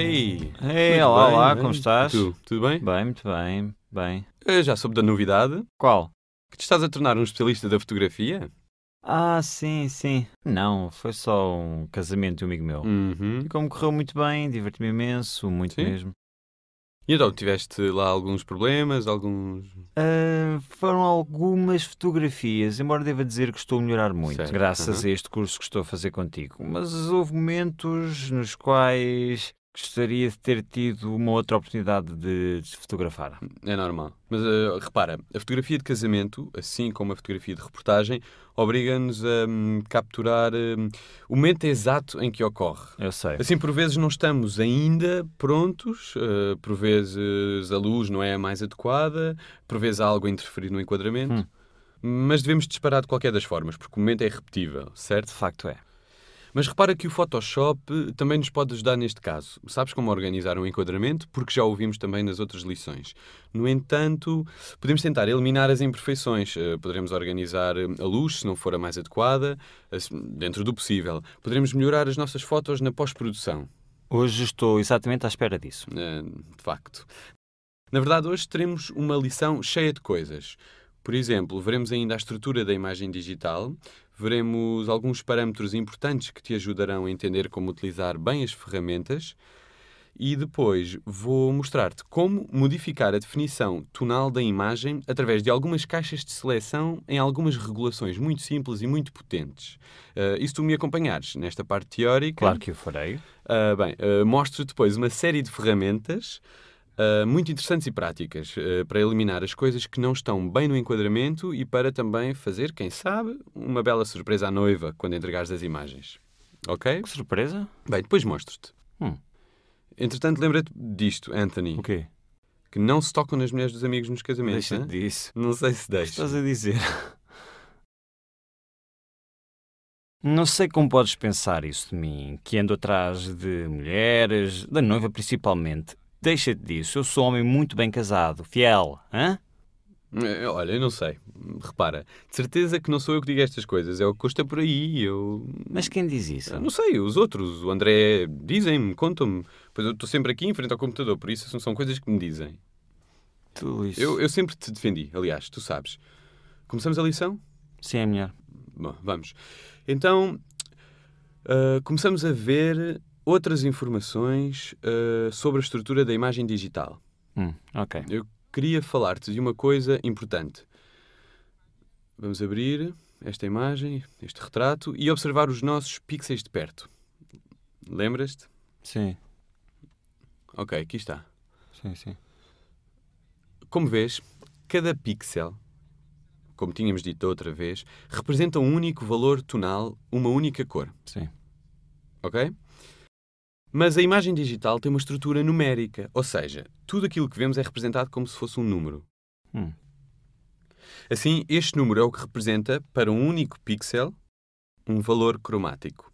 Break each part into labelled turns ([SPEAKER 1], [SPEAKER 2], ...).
[SPEAKER 1] Ei, Hey, olá, bem, olá, bem. como estás? Tu, tudo bem? Bem, muito bem, bem. Eu já soube da novidade. Qual? Que te estás a tornar um especialista da fotografia? Ah, sim, sim. Não, foi só um casamento de um amigo meu. Uhum. E como correu muito bem, diverti-me imenso, muito sim. mesmo. E então, tiveste lá alguns problemas, alguns...
[SPEAKER 2] Uh, foram algumas fotografias, embora deva dizer que estou a melhorar muito, certo. graças uhum.
[SPEAKER 1] a este curso que estou a fazer contigo. Mas
[SPEAKER 2] houve momentos
[SPEAKER 1] nos quais gostaria de ter tido uma outra oportunidade de, fotografar. É normal. Mas uh, repara, a fotografia de casamento, assim como a fotografia de reportagem, obriga-nos a um, capturar um, o momento exato em que ocorre. Eu sei. Assim, por vezes não estamos ainda prontos, uh, por vezes a luz não é a mais adequada, por vezes há algo a interferir no enquadramento. Hum. Mas devemos disparar de qualquer das formas, porque o momento é repetível, certo? De facto é. Mas repara que o Photoshop eh, também nos pode ajudar neste caso. Sabes como organizar um enquadramento, porque já ouvimos também nas outras lições. No entanto, podemos tentar eliminar as imperfeições. Eh, poderemos organizar eh, a luz, se não for a mais adequada, dentro do possível. Poderemos melhorar as nossas fotos na pós-produção. Hoje estou exatamente à espera disso. De facto. Na verdade, hoje teremos uma lição cheia de coisas. Por exemplo, veremos ainda a estrutura da imagem digital, veremos alguns parâmetros importantes que te ajudarão a entender como utilizar bem as ferramentas e depois vou mostrar-te como modificar a definição tonal da imagem através de algumas caixas de seleção em algumas regulações muito simples e muito potentes. Uh, e se tu me acompanhares nesta parte teórica... Claro que o farei. Uh, bem, uh, eh, mostro depois uma série de ferramentas uh, muito interessantes e práticas uh, para eliminar as coisas que não estão bem no enquadramento e para também fazer, quem sabe, uma bela surpresa à noiva quando entregares as imagens. Ok? Que surpresa? Bem, depois mostro-te. Hum. Entretanto, lembra-te disto, Anthony. O quê? Que não se tocam nas mulheres dos amigos nos casamentos. Deixa é? disso. Não sei se deixa. Estás a dizer.
[SPEAKER 2] Não sei como podes pensar isso de mim, que ando atrás de
[SPEAKER 1] mulheres, da noiva principalmente. Deixa-te disso, eu sou homem muito bem casado, fiel, hã? Eh, olha, eu não sei. Repara, de certeza que não sou eu que digo estas coisas. É o que custa por aí. Eu. Mas quem diz isso? Eu não sei, os outros. O André dizem-me, contam-me. Pois eu estou sempre aqui em frente ao computador, por isso são coisas que me dizem. Tudo isso. Eu, eu sempre te defendi, aliás, tu sabes. Começamos a lição? Sim, é melhor. Bom, vamos. Então, uh, começamos a ver outras informações uh, sobre a estrutura da imagem digital. Hum, ok. Eu queria falar-te de uma coisa importante. Vamos abrir esta imagem, este retrato, e observar os nossos pixels de perto. Lembras-te? Sim. Ok, aqui está. Sim, sim. Como vês, cada pixel, como tínhamos dito outra vez, representa um único valor tonal, uma única cor. Sim. Ok? Mas a imagem digital tem uma estrutura numérica, ou seja, tudo aquilo que vemos é representado como se fosse um número. Hum. Assim, este número é o que representa, para um único pixel, um valor cromático.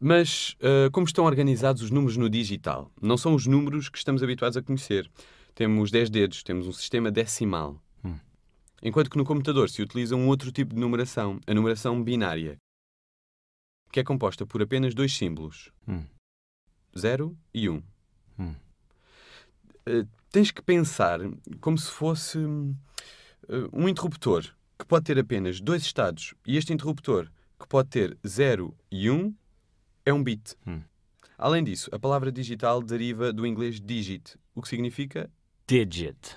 [SPEAKER 1] Mas uh, como estão organizados os números no digital? Não são os números que estamos habituados a conhecer. Temos 10 dedos, temos um sistema decimal. Hum. Enquanto que no computador se utiliza um outro tipo de numeração, a numeração binária, que é composta por apenas dois símbolos: 0 hum. e 1. Um. Hum. Uh, tens que pensar como se fosse uh, um interruptor que pode ter apenas dois estados e este interruptor que pode ter 0 e 1 um, é um bit. Hum. Além disso, a palavra digital deriva do inglês digit, o que significa digit.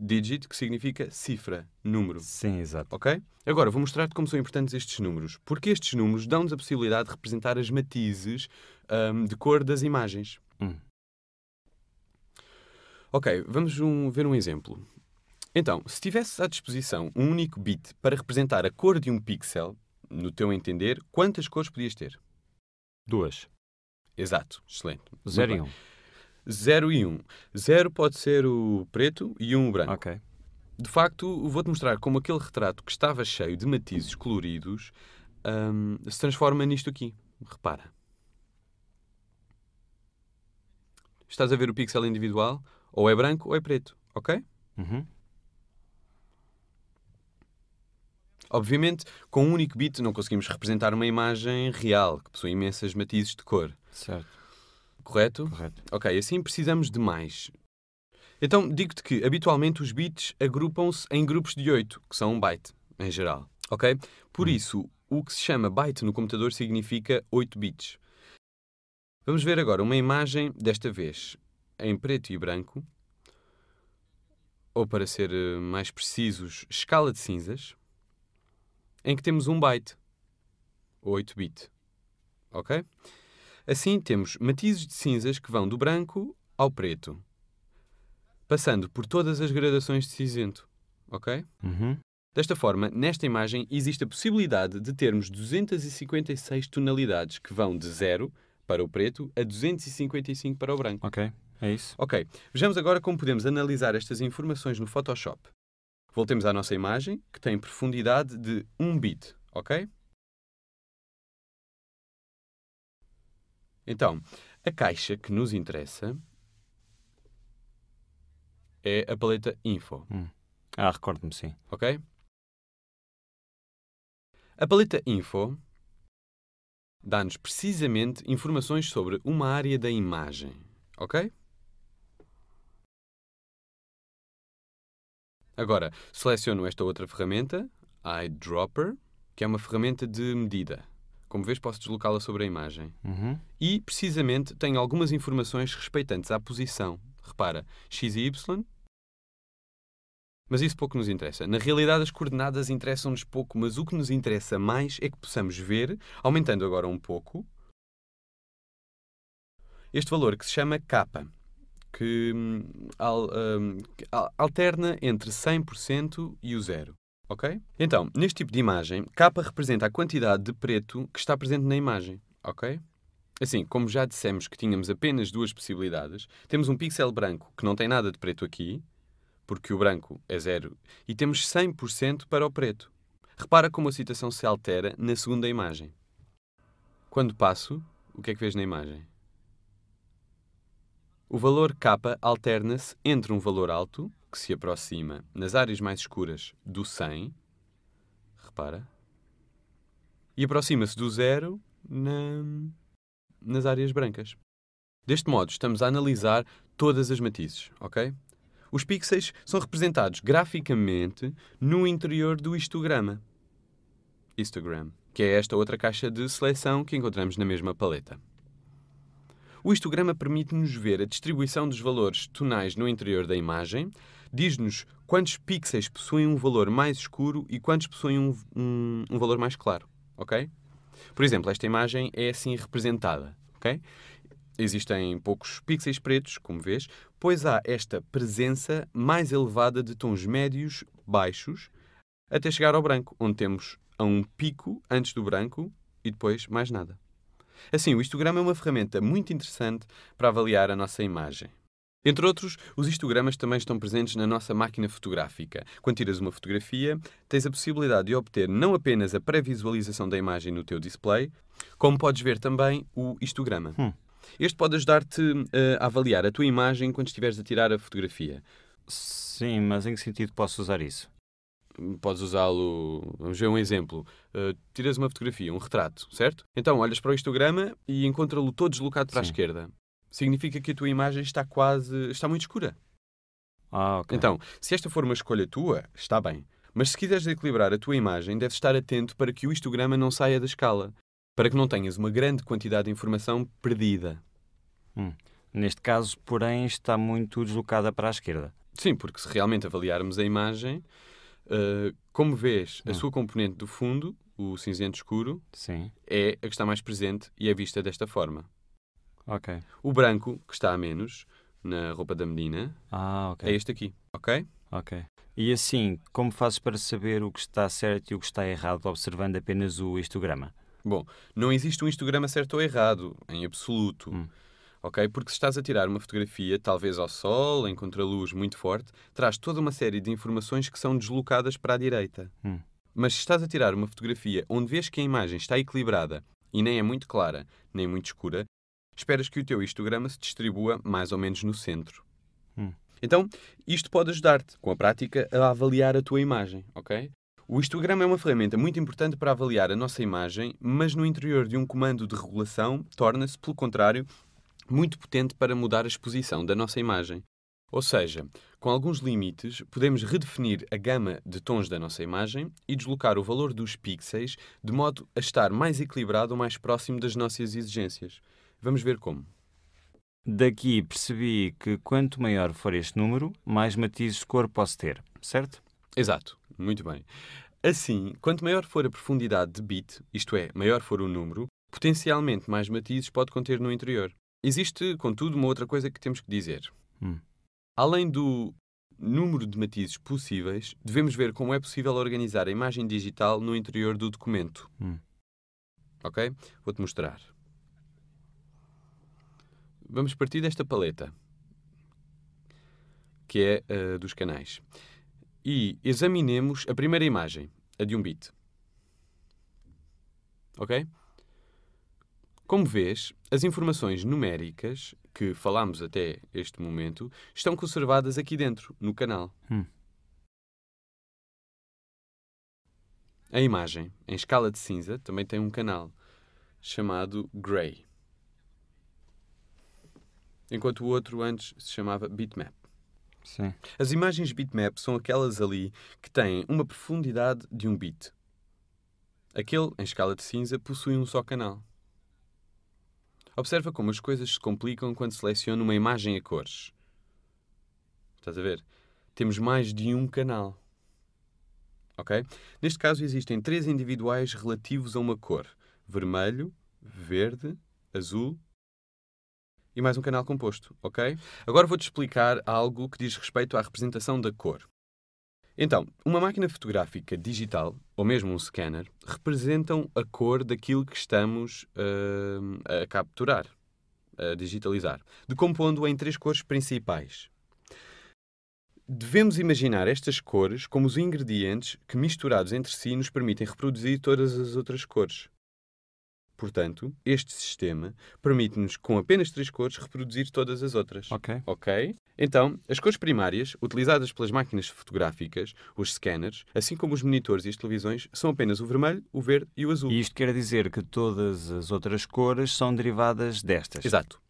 [SPEAKER 1] Digit, que significa cifra, número. Sim, exato. Ok? Agora, vou mostrar-te como são importantes estes números. Porque estes números dão-nos a possibilidade de representar as matizes um, de cor das imagens. Hum. Ok, vamos um, ver um exemplo. Então, se tivesses à disposição um único bit para representar a cor de um pixel, no teu entender, quantas cores podias ter? Duas. Exato, excelente. Zero e um. 0 e 1. Um. 0 pode ser o preto e 1 um o branco. Ok. De facto, vou-te mostrar como aquele retrato que estava cheio de matizes coloridos um, se transforma nisto aqui. Repara. Estás a ver o pixel individual? Ou é branco ou é preto, ok? Uhum. Obviamente, com um único bit não conseguimos representar uma imagem real, que possui imensas matizes de cor. Certo correto? Correto. Ok, assim precisamos de mais. Então, digo-te que habitualmente os bits agrupam-se em grupos de 8, que são um byte, em geral. Ok? Por hum. isso, o que se chama byte no computador significa 8 bits. Vamos ver agora uma imagem, desta vez em preto e branco, ou para ser eh, mais precisos, escala de cinzas, em que temos um byte, 8 bit. Ok? Assim, temos matizes de cinzas que vão do branco ao preto, passando por todas as gradações de cinzento. Ok? Uhum. Desta forma, nesta imagem existe a possibilidade de termos 256 tonalidades que vão de 0 para o preto a 255 para o branco. Ok, é isso. Ok, vejamos agora como podemos analisar estas informações no Photoshop. Voltemos à nossa imagem, que tem profundidade de 1 bit, ok? Então, a caixa que nos interessa é a paleta Info. Hum. Ah, recordo-me, sim. Ok? A paleta Info dá-nos precisamente informações sobre uma área da imagem. Ok? Agora, seleciono esta outra ferramenta, Eyedropper, que é uma ferramenta de medida. Como vês, posso deslocá-la sobre a imagem. Uhum. E, precisamente, tenho algumas informações respeitantes à posição. Repara, x e y. Mas isso pouco nos interessa. Na realidade, as coordenadas interessam-nos pouco, mas o que nos interessa mais é que possamos ver, aumentando agora um pouco, este valor que se chama k, que, um, hum, alterna entre 100% e o zero ok? Então, neste tipo de imagem, K representa a quantidade de preto que está presente na imagem, ok? Assim, como já dissemos que tínhamos apenas duas possibilidades, temos um pixel branco que não tem nada de preto aqui, porque o branco é zero, e temos 100% para o preto. Repara como a situação se altera na segunda imagem. Quando passo, o que é que vês na imagem? O valor K alterna-se entre um valor alto, que se aproxima nas áreas mais escuras do 100, repara, e aproxima-se do zero na, nas áreas brancas. Deste modo, estamos a analisar todas as matizes, ok? Os pixels são representados graficamente no interior do histograma, histogram, que é esta outra caixa de seleção que encontramos na mesma paleta. O histograma permite-nos ver a distribuição dos valores tonais no interior da imagem, diz-nos quantos pixels possuem um valor mais escuro e quantos possuem um, um, um valor mais claro, ok? Por exemplo, esta imagem é assim representada, ok? Existem poucos pixels pretos, como vês, pois há esta presença mais elevada de tons médios, baixos, até chegar ao branco, onde temos a um pico antes do branco e depois mais nada. É assim, o histograma é uma ferramenta muito interessante para avaliar a nossa imagem. Entre outros, os histogramas também estão presentes na nossa máquina fotográfica. Quando tiras uma fotografia, tens a possibilidade de obter não apenas a pré-visualização da imagem no teu display, como podes ver também o histograma. Hum. Este pode ajudar-te eh, a avaliar a tua imagem quando estiveres a tirar a fotografia. Sim, mas em que sentido posso usar isso? podes usá-lo. Vamos ver um exemplo. Uh, tiras uma fotografia, um retrato, certo? Então olhas para o histograma e encontra-lo todo deslocado para Sim. a esquerda. Significa que a tua imagem está quase. está muito escura. Ah, ok. Então, se esta for uma escolha tua, está bem. Mas se quiseres equilibrar a tua imagem, deves estar atento para que o histograma não saia da escala, para que não tenhas uma grande quantidade de informação perdida. Hum. Neste caso, porém, está muito deslocada para a esquerda. Sim, porque se realmente avaliarmos a imagem, eh, como vês, a hum. sua componente do fundo, o cinzento escuro, Sim. é a que está mais presente e é vista desta forma. Ok. O branco, que está a menos, na roupa da Medina, ah, okay. é este aqui, ok? Ok. E assim, como fazes para saber o que está certo e o que está errado observando apenas o histograma? Bom, não existe um histograma certo ou errado, em absoluto. Hum ok? Porque se estás a tirar uma fotografia, talvez ao sol, em contraluz muito forte, traz toda uma série de informações que são deslocadas para a direita. Hum. Mas se estás a tirar uma fotografia onde vês que a imagem está equilibrada e nem é muito clara, nem muito escura, esperas que o teu histograma se distribua mais ou menos no centro. Hum. Então, isto pode ajudar-te, com a prática, a avaliar a tua imagem, ok? O histograma é uma ferramenta muito importante para avaliar a nossa imagem, mas no interior de um comando de regulação torna-se, pelo contrário, muito potente para mudar a exposição da nossa imagem. Ou seja, com alguns limites, podemos redefinir a gama de tons da nossa imagem e deslocar o valor dos pixels de modo a estar mais equilibrado ou mais próximo das nossas exigências. Vamos ver como. Daqui percebi que quanto maior for este número, mais matizes de cor posso ter, certo? Exato, muito bem. Assim, quanto maior for a profundidade de bit, isto é, maior for o número, potencialmente mais matizes pode conter no interior. Existe, contudo, uma outra coisa que temos que dizer. Hum. Além do número de matizes possíveis, devemos ver como é possível organizar a imagem digital no interior do documento. Hum. Ok? Vou-te mostrar. Vamos partir desta paleta, que é uh, dos canais, e examinemos a primeira imagem, a de um bit. Ok? Como vês, as informações numéricas que falámos até este momento estão conservadas aqui dentro, no canal. Hum. A imagem, em escala de cinza, também tem um canal chamado Gray, enquanto o outro antes se chamava Bitmap. Sim. As imagens bitmap são aquelas ali que têm uma profundidade de um bit. Aquele, em escala de cinza, possui um só canal. Observa como as coisas se complicam quando seleciono uma imagem a cores. Estás a ver? Temos mais de um canal. Ok? Neste caso existem três individuais relativos a uma cor: vermelho, verde, azul e mais um canal composto, ok? Agora vou-te explicar algo que diz respeito à representação da cor. Então, uma máquina fotográfica digital, ou mesmo um scanner, representam a cor daquilo que estamos uh, a capturar, a digitalizar, decompondo em três cores principais. Devemos imaginar estas cores como os ingredientes que, misturados entre si, nos permitem reproduzir todas as outras cores. Portanto, este sistema permite-nos, com apenas três cores, reproduzir todas as outras. Ok. Ok? Então, as cores primárias, utilizadas pelas máquinas fotográficas, os scanners, assim como os monitores e as televisões, são apenas o vermelho, o verde e o azul. E isto quer dizer que todas as outras cores são derivadas destas. Exato.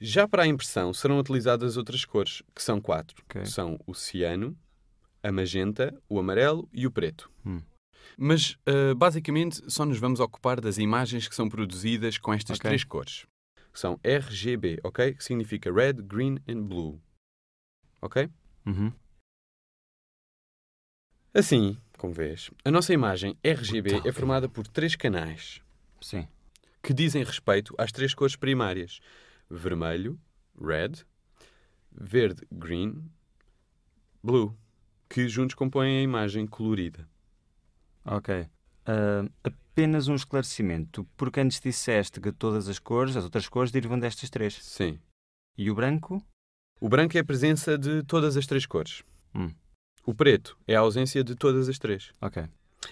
[SPEAKER 1] Já para a impressão serão utilizadas outras cores, que são quatro. Okay. São o ciano, a magenta, o amarelo e o preto. Hum. Mas, uh, basicamente, só nos vamos ocupar das imagens que são produzidas com estas okay. três cores. São RGB, ok? Que significa Red, Green and Blue ok? Uhum. Assim, como vês, a nossa imagem RGB é formada por três canais. Sim. Que dizem respeito às três cores primárias: vermelho, red, verde, green, blue, que juntos compõem a imagem colorida. Ok. Uh, apenas um esclarecimento, porque antes disseste que todas as cores, as outras cores, derivam destas três. Sim. E o branco? O branco é a presença de todas as três cores. Hum. O preto é a ausência de todas as três. Ok.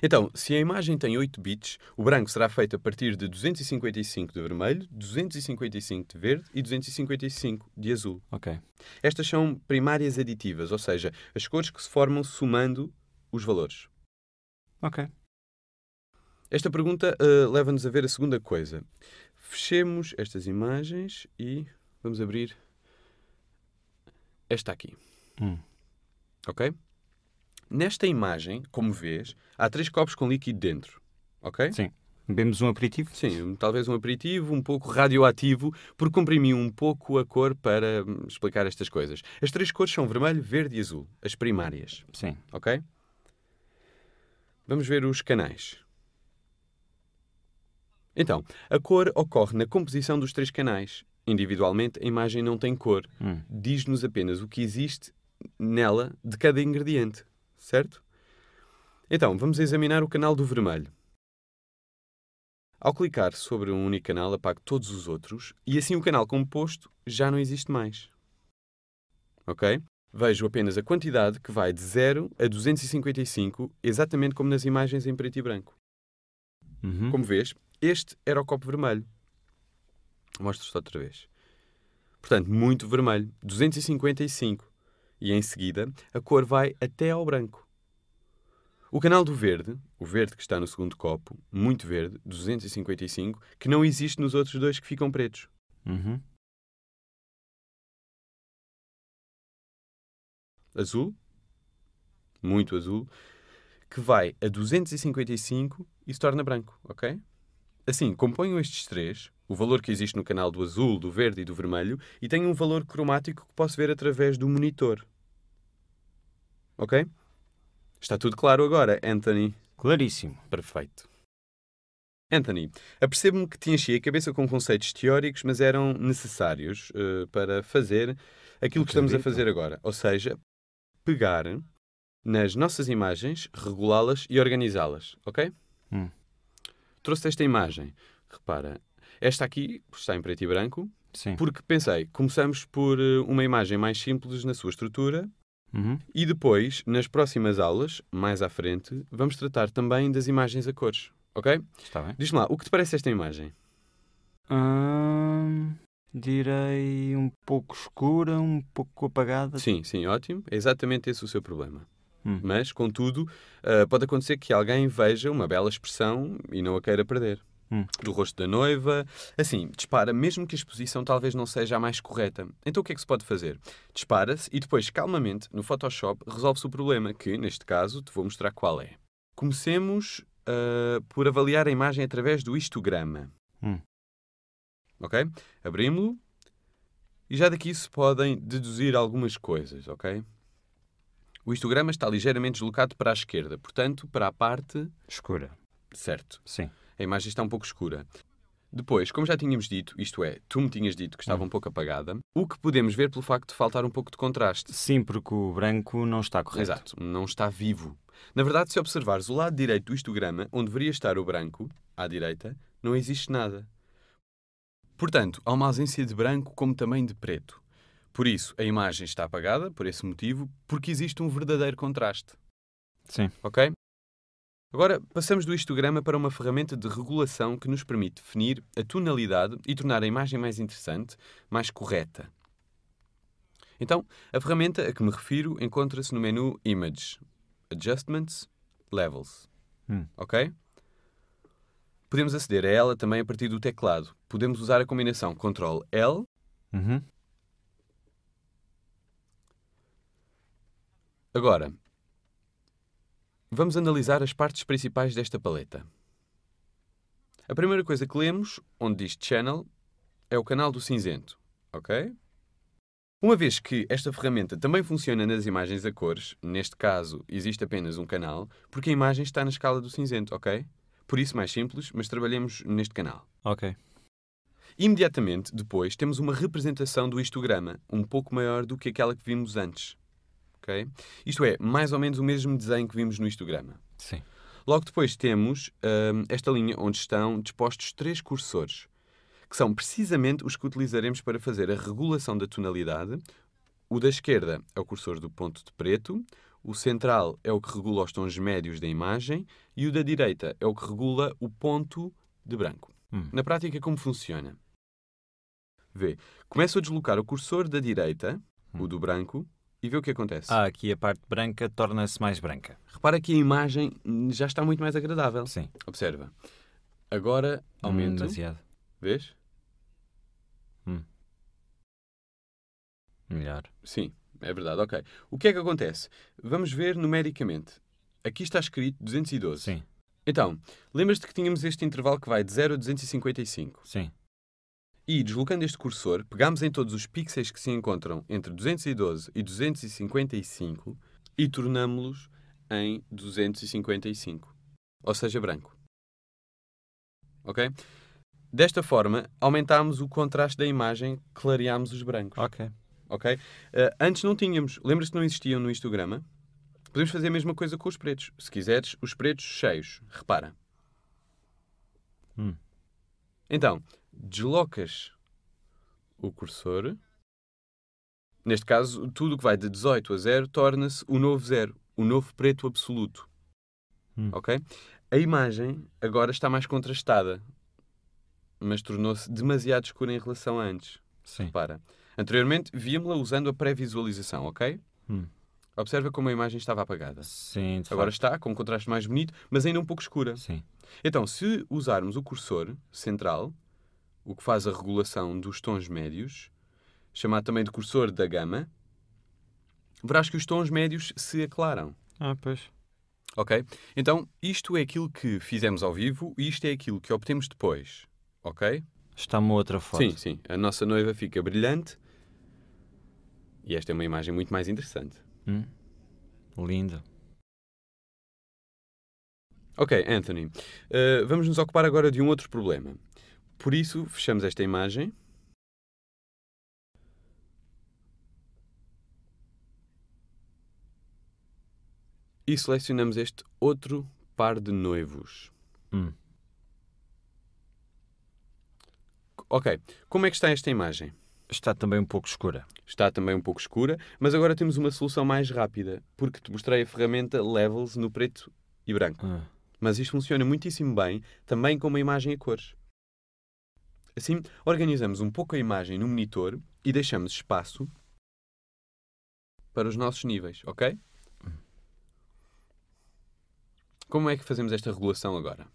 [SPEAKER 1] Então, se a imagem tem 8 bits, o branco será feito a partir de 255 de vermelho, 255 de verde e 255 de azul. Ok. Estas são primárias aditivas, ou seja, as cores que se formam somando os valores. Ok. Esta pergunta uh, leva-nos a ver a segunda coisa. Fechemos estas imagens e vamos abrir esta aqui. Hum. Ok? Nesta imagem, como vês, há três copos com líquido dentro. Ok? Sim. Bebemos um aperitivo? Sim, talvez um aperitivo um pouco radioativo, porque comprimi um pouco a cor para hum, explicar estas coisas. As três cores são vermelho, verde e azul, as primárias. Sim. Ok? Vamos ver os canais. Então, a cor ocorre na composição dos três canais. Individualmente, a imagem não tem cor. Hum. Diz-nos apenas o que existe nela de cada ingrediente, certo? Então, vamos examinar o canal do vermelho. Ao clicar sobre um único canal, apago todos os outros e assim o canal composto já não existe mais. Ok? Vejo apenas a quantidade que vai de 0 a 255, exatamente como nas imagens em preto e branco. Uhum. Como vês, este era o copo vermelho. Mostro-te outra vez. Portanto, muito vermelho, 255. E em seguida, a cor vai até ao branco. O canal do verde, o verde que está no segundo copo, muito verde, 255, que não existe nos outros dois que ficam pretos. Uhum. Azul, muito azul, que vai a 255 e se torna branco, ok? Assim, componham estes três, o valor que existe no canal do azul, do verde e do vermelho, e tenho um valor cromático que posso ver através do monitor. Ok? Está tudo claro agora, Anthony? Claríssimo. Perfeito. Anthony, apercebo-me que te enchi a cabeça com conceitos teóricos, mas eram necessários uh, para fazer aquilo que estamos a fazer agora. Ou seja, pegar nas nossas imagens, regulá-las e organizá-las, ok? Hum. Trouxe esta imagem. Repara, esta aqui está em preto e branco, Sim. porque pensei, começamos por eh, uma imagem mais simples na sua estrutura, Uhum. E depois, nas próximas aulas, mais à frente, vamos tratar também das imagens a cores, ok? Está bem. Diz-me lá, o que te parece esta imagem?
[SPEAKER 2] Hum, direi um pouco escura, um pouco apagada. Sim,
[SPEAKER 1] sim, ótimo. É exatamente esse o seu problema. Hum. Mas, contudo, ah, pode acontecer que alguém veja uma bela expressão e não a queira perder. Hum. do rosto da noiva. Assim, dispara, mesmo que a exposição talvez não seja a mais correta. Então o que é que se pode fazer? Dispara-se e depois, calmamente, no Photoshop, resolve-se o problema, que, neste caso, te vou mostrar qual é. Comecemos uh, por avaliar a imagem através do histograma. Hum. Ok? Abrimos-lo. E já daqui se podem deduzir algumas coisas, ok? O histograma está ligeiramente deslocado para a esquerda, portanto, para a parte. escura. Certo. Sim a imagem está um pouco escura. Depois, como já tínhamos dito, isto é, tu me tinhas dito que estava hum. um pouco apagada, o que podemos ver pelo facto de faltar um pouco de contraste. Sim, porque o branco não está correto. Exato, não está vivo. Na verdade, se observares o lado direito do histograma, onde deveria estar o branco, à direita, não existe nada. Portanto, há uma ausência de branco como também de preto. Por isso, a imagem está apagada, por esse motivo, porque existe um verdadeiro contraste. Sim. Ok? Agora, passamos do histograma para uma ferramenta de regulação que nos permite definir a tonalidade e tornar a imagem mais interessante, mais correta. Então, a ferramenta a que me refiro encontra-se no menu Image, Adjustments, Levels. Hum. Ok? Podemos aceder a ela também a partir do teclado. Podemos usar a combinação Ctrl L uhum. Agora, Vamos analisar as partes principais desta paleta. A primeira coisa que lemos, onde diz Channel, é o canal do cinzento, ok? Uma vez que esta ferramenta também funciona nas imagens a cores, neste caso existe apenas um canal, porque a imagem está na escala do cinzento, ok? Por isso mais simples, mas trabalhemos neste canal. Ok. Imediatamente depois temos uma representação do histograma, um pouco maior do que aquela que vimos antes ok? Isto é, mais ou menos o mesmo desenho que vimos no histograma. Sim. Logo depois temos hum, esta linha onde estão dispostos três cursores, que são precisamente os que utilizaremos para fazer a regulação da tonalidade. O da esquerda é o cursor do ponto de preto, o central é o que regula os tons médios da imagem e o da direita é o que regula o ponto de branco. Hum. Na prática, como funciona? Vê. Começo a deslocar o cursor da direita, hum. o do branco, e vê o que acontece. Ah, aqui a parte branca torna-se mais branca. Repara que a imagem já está muito mais agradável. Sim. Observa. Agora aumento. Hum, demasiado. Vês? Hum. Melhor. Sim, é verdade, ok. O que é que acontece? Vamos ver numericamente. Aqui está escrito 212. Sim. Então, lembras-te que tínhamos este intervalo que vai de 0 a 255? Sim. E, deslocando este cursor, pegamos em todos os pixels que se encontram entre 212 e 255 e tornámo los em 255, ou seja, branco. Ok? Desta forma, aumentámos o contraste da imagem, clareámos os brancos. Ok. Ok? Uh, antes não tínhamos, lembras-te não existiam no histograma? Podemos fazer a mesma coisa com os pretos. Se quiseres, os pretos cheios. Repara. Hum. Então, deslocas o cursor. Neste caso, tudo o que vai de 18 a 0 torna-se o novo zero, o novo preto absoluto. Hum. Ok? A imagem agora está mais contrastada, mas tornou-se demasiado escura em relação a antes. Sim. Repara. Anteriormente, víamos-la usando a pré-visualização, ok? Hum. Observa como a imagem estava apagada. Sim, Agora está, com um contraste mais bonito, mas ainda um pouco escura. Sim. Então, se usarmos o cursor central, o que faz a regulação dos tons médios, chamado também de cursor da gama, verás que os tons médios se aclaram. Ah, pois. Ok? Então, isto é aquilo que fizemos ao vivo e isto é aquilo que obtemos depois. Ok?
[SPEAKER 2] Está uma outra foto. Sim, sim.
[SPEAKER 1] A nossa noiva fica brilhante e esta é uma imagem muito mais interessante. Hum. Linda. Ok, Anthony. Uh, vamos nos ocupar agora de um outro problema. Por isso, fechamos esta imagem. E selecionamos este outro par de noivos. Hum. Ok, como é que está esta imagem? Está também um pouco escura. Está também um pouco escura, mas agora temos uma solução mais rápida, porque te mostrei a ferramenta Levels no preto e branco. Ah. Mas isto funciona muitíssimo bem, também com uma imagem a cores. Assim, organizamos um pouco a imagem no monitor e deixamos espaço para os nossos níveis, ok? Como é que fazemos esta regulação agora?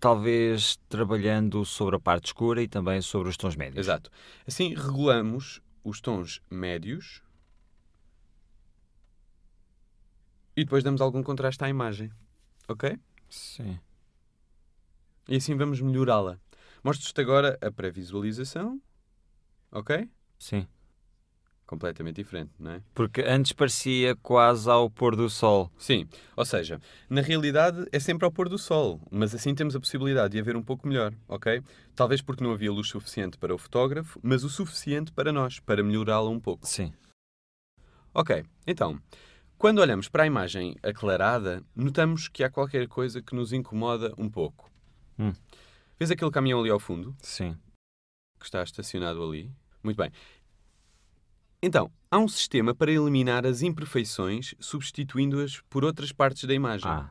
[SPEAKER 1] talvez trabalhando sobre a parte escura e também sobre os tons médios. Exato. Assim, regulamos os tons médios e depois damos algum contraste à imagem, ok? Sim. E assim vamos melhorá-la. Mostro-te agora a pré-visualização. Ok? Sim. Completamente diferente, não é? Porque antes parecia quase ao pôr do sol. Sim, ou seja, na realidade é sempre ao pôr do sol, mas assim temos a possibilidade de a ver um pouco melhor, ok? Talvez porque não havia luz suficiente para o fotógrafo, mas o suficiente para nós, para melhorá-la um pouco. Sim. Ok, então, quando olhamos para a imagem aclarada, notamos que há qualquer coisa que nos incomoda um pouco. Hum. Vês aquele caminhão ali ao fundo? Sim. Que está estacionado ali? Muito bem. Então, há um sistema para eliminar as imperfeições substituindo-as por outras partes da imagem. Ah.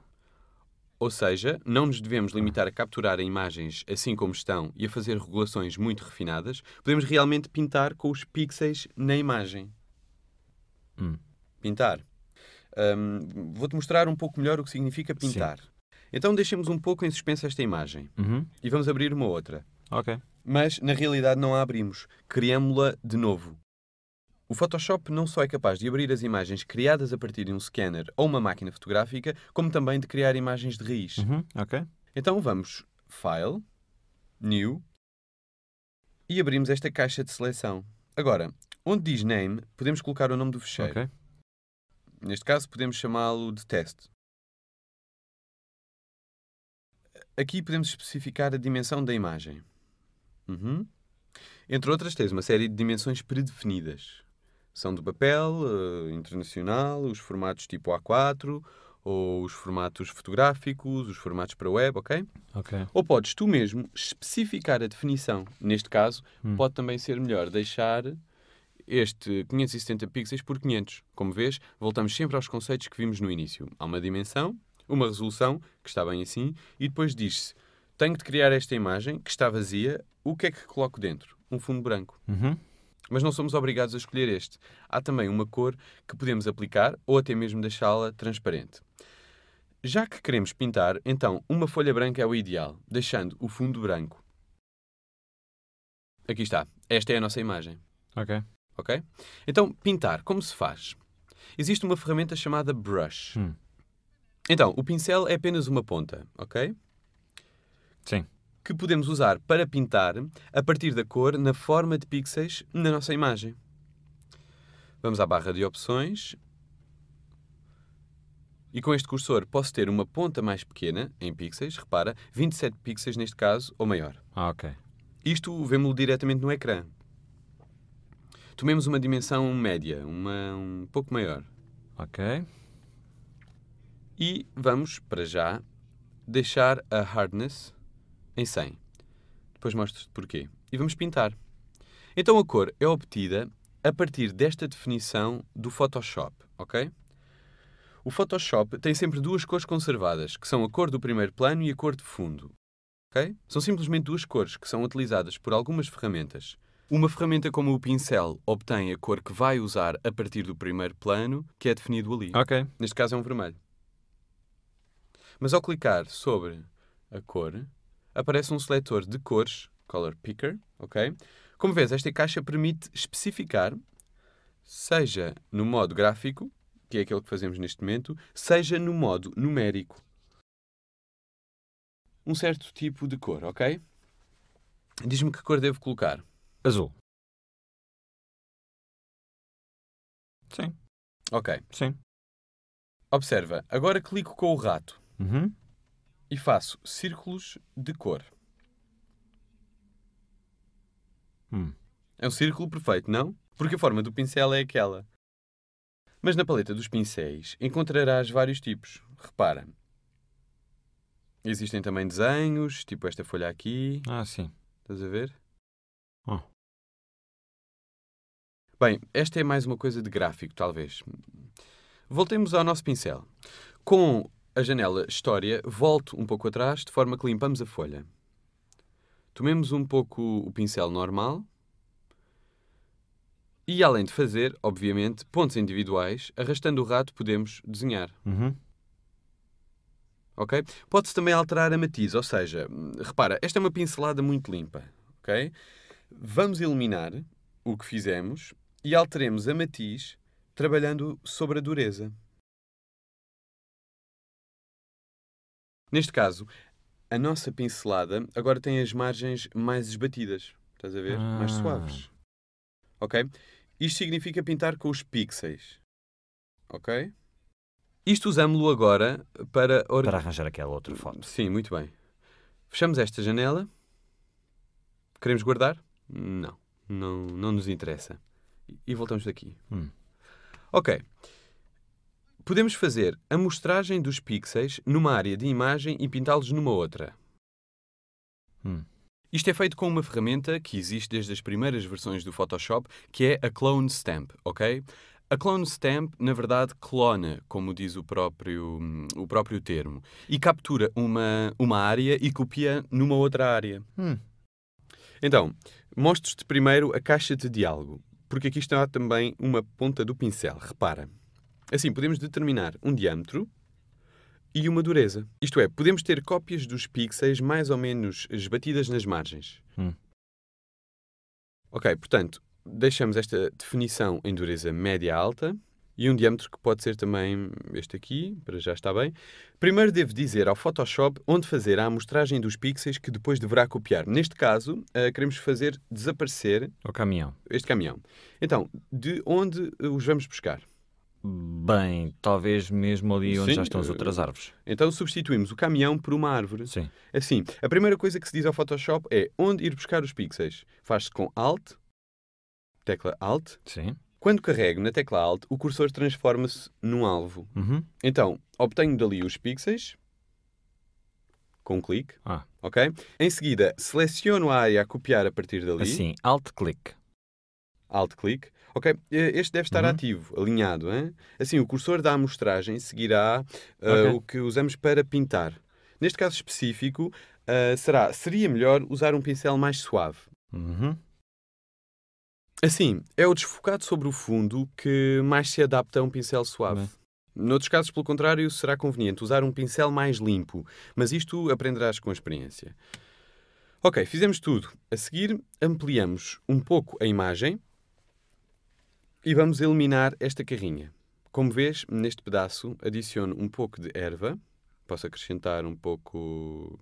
[SPEAKER 1] Ou seja, não nos devemos ah. limitar a capturar imagens assim como estão e a fazer regulações muito refinadas, podemos realmente pintar com os pixels na imagem. Hum. Pintar. Um, Vou-te mostrar um pouco melhor o que significa pintar. Sim. Então deixemos um pouco em suspenso esta imagem uhum. e vamos abrir uma outra. Ok. Mas na realidade não a abrimos, criámo-la de novo. O Photoshop não só é capaz de abrir as imagens criadas a partir de um scanner ou uma máquina fotográfica, como também de criar imagens de raiz. Uhum. Ok. Então vamos File, New e abrimos esta caixa de seleção. Agora, onde diz Name, podemos colocar o nome do ficheiro. Okay. Neste caso, podemos chamá-lo de teste. Aqui podemos especificar a dimensão da imagem. Uhum. Entre outras, tens uma série de dimensões predefinidas. São do papel, uh, internacional, os formatos tipo A4, ou os formatos fotográficos, os formatos para web, ok? Ok. Ou podes tu mesmo especificar a definição. Neste caso, hum. pode também ser melhor deixar este 570 pixels por 500. Como vês, voltamos sempre aos conceitos que vimos no início. Há uma dimensão, uma resolução, que está bem assim, e depois diz-se: tenho de criar esta imagem que está vazia, o que é que coloco dentro? Um fundo branco. Uhum. Mas não somos obrigados a escolher este. Há também uma cor que podemos aplicar ou até mesmo deixá-la transparente. Já que queremos pintar, então uma folha branca é o ideal, deixando o fundo branco. Aqui está. Esta é a nossa imagem. Ok. Ok? Então, pintar, como se faz? Existe uma ferramenta chamada brush. Hum. Então, o pincel é apenas uma ponta, ok? Sim. Que podemos usar para pintar a partir da cor na forma de pixels na nossa imagem. Vamos à barra de opções. E com este cursor posso ter uma ponta mais pequena, em pixels, repara, 27 pixels neste caso, ou maior. Ah, ok. Isto vemos-lo diretamente no ecrã. Tomemos uma dimensão média, uma um pouco maior. Ok. E vamos, para já, deixar a hardness em 100. Depois mostro-te porquê. E vamos pintar. Então a cor é obtida a partir desta definição do Photoshop, ok? O Photoshop tem sempre duas cores conservadas, que são a cor do primeiro plano e a cor de fundo. Okay? São simplesmente duas cores que são utilizadas por algumas ferramentas. Uma ferramenta como o pincel obtém a cor que vai usar a partir do primeiro plano, que é definido ali. Okay. Neste caso é um vermelho. Mas ao clicar sobre a cor, aparece um seletor de cores, Color Picker, ok? Como vês, esta caixa permite especificar, seja no modo gráfico, que é aquele que fazemos neste momento, seja no modo numérico. Um certo tipo de cor, ok?
[SPEAKER 2] Diz-me que cor devo colocar. Azul. Sim.
[SPEAKER 1] Ok. Sim. Observa, agora clico com o rato. Uhum. E faço círculos de cor. Hum. É um círculo perfeito, não? Porque a forma do pincel é aquela. Mas na paleta dos pincéis encontrarás vários tipos. Repara. Existem também desenhos, tipo esta folha aqui. Ah, sim. Estás a ver? Oh. Bem, esta é mais uma coisa de gráfico, talvez. Voltemos ao nosso pincel. Com a janela História, volto um pouco atrás, de forma que limpamos a folha. Tomemos um pouco o pincel normal. E além de fazer, obviamente, pontos individuais, arrastando o rato podemos desenhar. Uhum. Ok? Pode-se também alterar a matiz, ou seja, repara, esta é uma pincelada muito limpa. Ok? Vamos eliminar o que fizemos e alteremos a matiz trabalhando sobre a dureza. Neste caso, a nossa pincelada agora tem as margens mais esbatidas. Estás a ver? Ah. Mais suaves. Ok? Isto significa pintar com os pixels. Ok? Isto usámo-lo agora para... Or... Para arranjar aquela outra foto. Sim, muito bem. Fechamos esta janela. Queremos guardar? Não. Não, não nos interessa. E voltamos daqui. Hum. Ok. Podemos fazer a mostragem dos pixels numa área de imagem e pintá-los numa outra. Hum. Isto é feito com uma ferramenta que existe desde as primeiras versões do Photoshop, que é a Clone Stamp, ok? A Clone Stamp, na verdade, clona, como diz o próprio, o próprio termo, e captura uma, uma área e copia numa outra área. Hum. Então, mostro-te primeiro a caixa de diálogo, porque aqui está também uma ponta do pincel, repara. Assim, podemos determinar um diâmetro e uma dureza. Isto é, podemos ter cópias dos pixels mais ou menos esbatidas nas margens. Hum. Ok, portanto, deixamos esta definição em dureza média-alta e um diâmetro que pode ser também este aqui, para já está bem. Primeiro devo dizer ao Photoshop onde fazer a amostragem dos pixels que depois deverá copiar. Neste caso, eh, queremos fazer desaparecer... O caminhão. Este caminhão. Então, de onde os vamos buscar?
[SPEAKER 2] Bem, talvez mesmo ali onde Sim. já estão as outras eh, árvores.
[SPEAKER 1] Então substituímos o caminhão por uma árvore. Sim. Assim, a primeira coisa que se diz ao Photoshop é onde ir buscar os pixels. Faz-se com Alt, tecla Alt. Sim. Quando carrego na tecla Alt, o cursor transforma-se num alvo. Uhum. Então, obtenho dali os pixels, com um clique. Ah. Ok? Em seguida, seleciono a área a copiar a partir dali. Assim, Alt-clique. Alt-clique. Ok, este deve estar uhum. ativo, alinhado. Hein? Assim, o cursor da amostragem seguirá uh, okay. o que usamos para pintar. Neste caso específico, uh, será, seria melhor usar um pincel mais suave. Uhum. Assim, é o desfocado sobre o fundo que mais se adapta a um pincel suave. Noutros casos, pelo contrário, será conveniente usar um pincel mais limpo, mas isto aprenderás com a experiência. Ok, fizemos tudo. A seguir, ampliamos um pouco a imagem e vamos eliminar esta carrinha. Como vês, neste pedaço adiciono um pouco de erva. Posso acrescentar um pouco...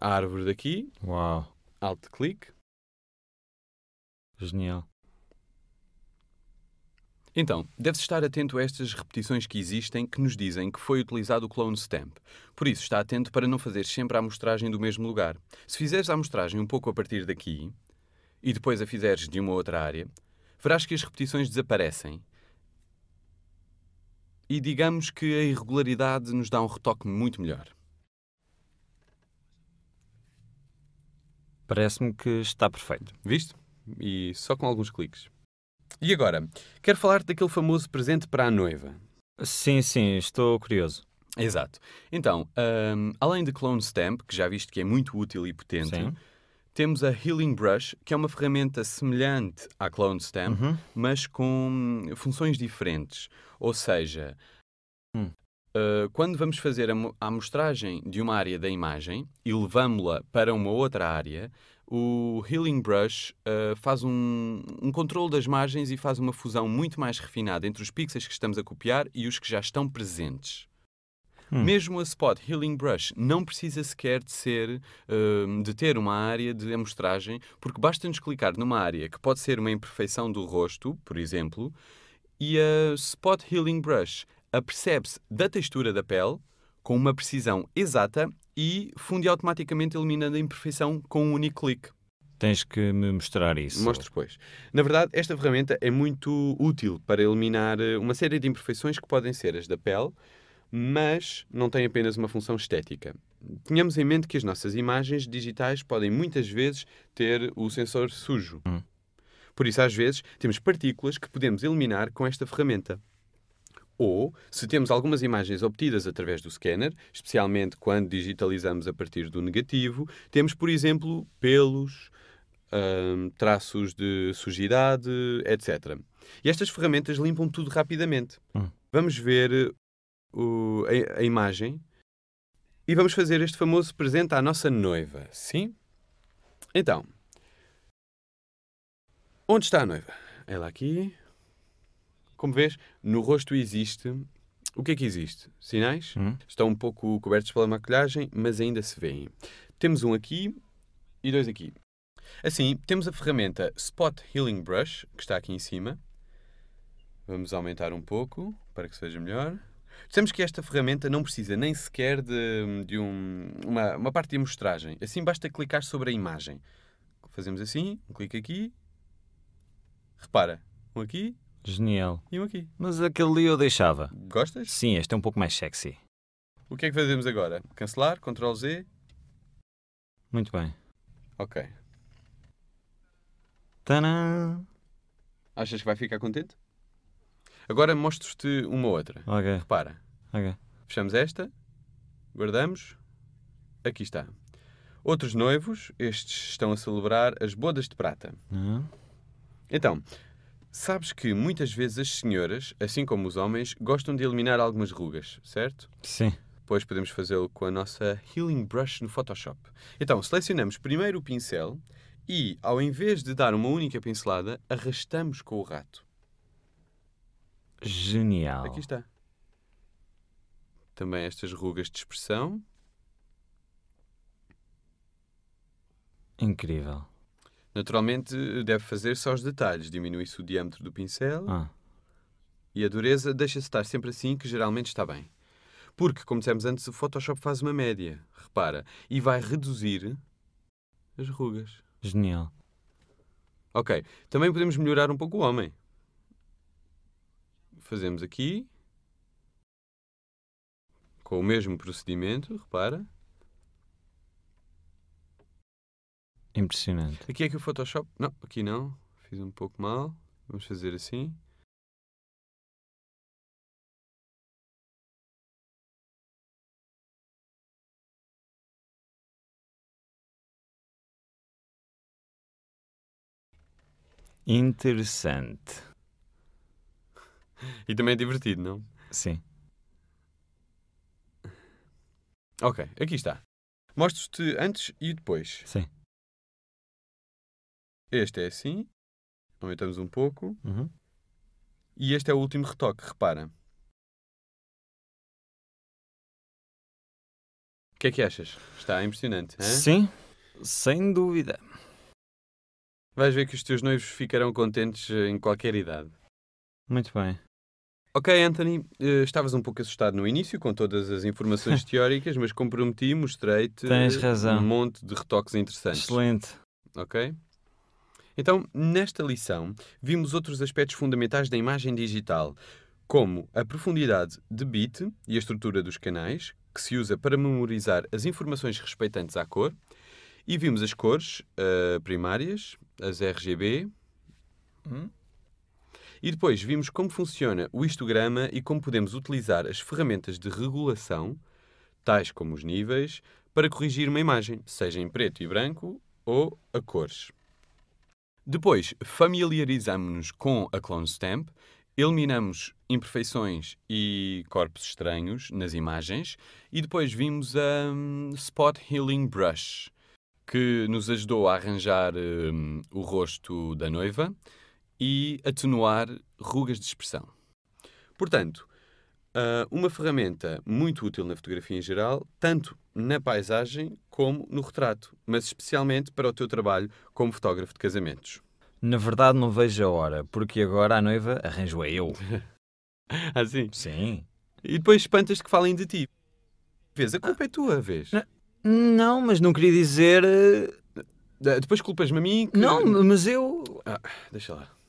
[SPEAKER 1] A árvore daqui. Uau. Alt clique. Genial. Então, deve-se estar atento a estas repetições que existem que nos dizem que foi utilizado o clone stamp. Por isso, está atento para não fazer sempre a amostragem do mesmo lugar. Se fizeres a amostragem um pouco a partir daqui, e depois a fizeres de uma outra área, verás que as repetições desaparecem. E digamos que a irregularidade nos dá um retoque muito melhor. Parece-me que está perfeito. visto E só com alguns cliques. E agora, quero falar-te daquele famoso presente para a noiva. Sim, sim, estou curioso. Exato. Então, um, além de Clone Stamp, que já viste que é muito útil e potente, sim. Temos a Healing Brush, que é uma ferramenta semelhante à Clone Stamp, uhum. mas com hum, funções diferentes. Ou seja, uh, quando vamos fazer a, a amostragem de uma área da imagem e levamos-la para uma outra área, o Healing Brush uh, faz um, um controle das margens e faz uma fusão muito mais refinada entre os pixels que estamos a copiar e os que já estão presentes. Hum. Mesmo a Spot Healing Brush não precisa sequer de ser hum, de ter uma área de amostragem, porque basta-nos clicar numa área que pode ser uma imperfeição do rosto, por exemplo, e a Spot Healing Brush apercebe-se da textura da pele com uma precisão exata e funde automaticamente eliminando a imperfeição com um único clique. Tens que me mostrar isso. Mostro depois. Na verdade, esta ferramenta é muito útil para eliminar eh, uma série de imperfeições que podem ser as da pele, mas não tem apenas uma função estética. Tenhamos em mente que as nossas imagens digitais podem muitas vezes ter o sensor sujo. Hum. Por isso, às vezes, temos partículas que podemos eliminar com esta ferramenta. Ou, se temos algumas imagens obtidas através do scanner, especialmente quando digitalizamos a partir do negativo, temos, por exemplo, pelos, hum, traços de sujidade, etc. E estas ferramentas limpam tudo rapidamente. Hum. Vamos ver o, a, a imagem e vamos fazer este famoso presente à nossa noiva, sim? Então, onde está a noiva? Ela aqui. Como vês, no rosto existe. O que é que existe? Sinais? Hum? Estão um pouco cobertos pela maquilhagem, mas ainda se veem Temos um aqui e dois aqui. Assim, temos a ferramenta Spot Healing Brush, que está aqui em cima. Vamos aumentar um pouco para que seja melhor dizemos que esta ferramenta não precisa nem sequer de, de um, uma, uma parte de amostragem. Assim basta clicar sobre a imagem. Fazemos assim, um clique aqui. Repara, um aqui.
[SPEAKER 2] Genial. E um aqui. Mas aquele ali eu deixava. Gostas? Sim, este é um pouco mais sexy.
[SPEAKER 1] O que é que fazemos agora? Cancelar, Ctrl Z. Muito bem. Ok. tana Achas que vai ficar contente? Agora mostro-te uma outra. Ok. Repara. Ok. Fechamos esta, guardamos. Aqui está. Outros noivos, estes estão a celebrar as bodas de prata. Uhum. Então, sabes que muitas vezes as senhoras, assim como os homens, gostam de eliminar algumas rugas, certo? Sim. Pois podemos fazê-lo com a nossa Healing Brush no Photoshop. Então, selecionamos primeiro o pincel e, ao invés de dar uma única pincelada, arrastamos com o rato. Genial. Aqui está. Também estas rugas de expressão.
[SPEAKER 2] Incrível.
[SPEAKER 1] Naturalmente, deve fazer-se aos detalhes. Diminui-se o diâmetro do pincel. Ah. E a dureza deixa-se estar sempre assim, que geralmente está bem. Porque, como dissemos antes, o Photoshop faz uma média, repara, e vai reduzir as rugas. Genial. Ok, também podemos melhorar um pouco o homem fazemos aqui, com o mesmo procedimento, repara.
[SPEAKER 2] Impressionante.
[SPEAKER 1] Aqui é que o Photoshop. Não, aqui não. Fiz um pouco mal. Vamos fazer assim.
[SPEAKER 2] Interessante
[SPEAKER 1] e também é divertido, não? Sim. Ok, aqui está. Mostro-te antes e depois. Sim. Este é assim. Aumentamos um pouco. Uhum. E este é o último retoque, repara.
[SPEAKER 2] O que é que achas? Está
[SPEAKER 1] impressionante, hein? Sim, sem dúvida. Vais ver que os teus noivos ficarão contentes eh, em qualquer idade. Muito bem. Ok, Anthony, eh, estavas um pouco assustado no início com todas as informações teóricas, mas comprometi prometi, mostrei-te um monte de retoques interessantes. Excelente. Ok? Então, nesta lição, vimos outros aspectos fundamentais da imagem digital, como a profundidade de bit e a estrutura dos canais, que se usa para memorizar as informações respeitantes à cor, e vimos as cores uh, primárias, as RGB. Hum? E depois vimos como funciona o histograma e como podemos utilizar as ferramentas de regulação, tais como os níveis, para corrigir uma imagem, seja em preto e branco ou a cores. Depois, familiarizamos-nos com a Clone Stamp, eliminamos imperfeições e corpos estranhos nas imagens e depois vimos a um, Spot Healing Brush, que nos ajudou a arranjar um, o rosto da noiva, e atenuar rugas de expressão. Portanto, ah, uma ferramenta muito útil na fotografia em geral, tanto na paisagem como no retrato, mas especialmente para o teu trabalho como fotógrafo de casamentos. Na verdade, não vejo a hora, porque agora a noiva arranjo-a eu. ah, sim? Sim. E depois espantas que falem de ti. Vês, a culpa ah, é tua, vês? Não, mas não queria dizer. Eh, depois culpas-me a mim que... Não, mas eu. Ah, deixa lá.